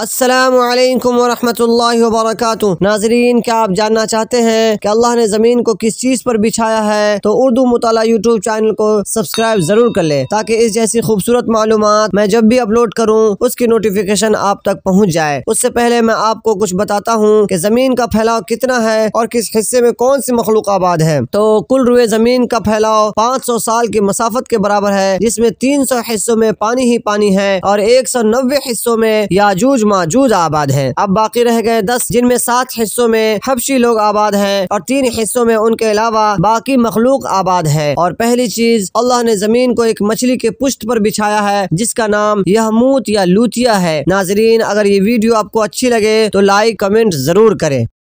असलकम वरम्ह वबरक नाजरीन क्या आप जानना चाहते हैं कि अल्लाह ने ज़मीन को किस चीज़ पर बिछाया है तो उर्दू मुताला यूट्यूब चैनल को सब्सक्राइब ज़रूर कर ले ताकि इस जैसी खूबसूरत मालूम मैं जब भी अपलोड करूँ उसकी नोटिफिकेशन आप तक पहुँच जाए उससे पहले मैं आपको कुछ बताता हूँ कि ज़मीन का फैलाव कितना है और किस हिस्से में कौन सी मखलूक आबाद है तो कुल रुए ज़मीन का फैलाव पाँच सौ साल की मसाफत के बराबर है जिसमें तीन सौ हिस्सों में पानी ही पानी है और एक सौ नब्बे हिस्सों में याजूज मौजूद आबाद है अब बाकी रह गए दस जिनमें सात हिस्सों में हबशी लोग आबाद है और तीन हिस्सों में उनके अलावा बाकी मखलूक आबाद है और पहली चीज अल्लाह ने जमीन को एक मछली के पुष्ट पर बिछाया है जिसका नाम यहमूत या लूतिया है नाजरीन अगर ये वीडियो आपको अच्छी लगे तो लाइक कमेंट जरूर करें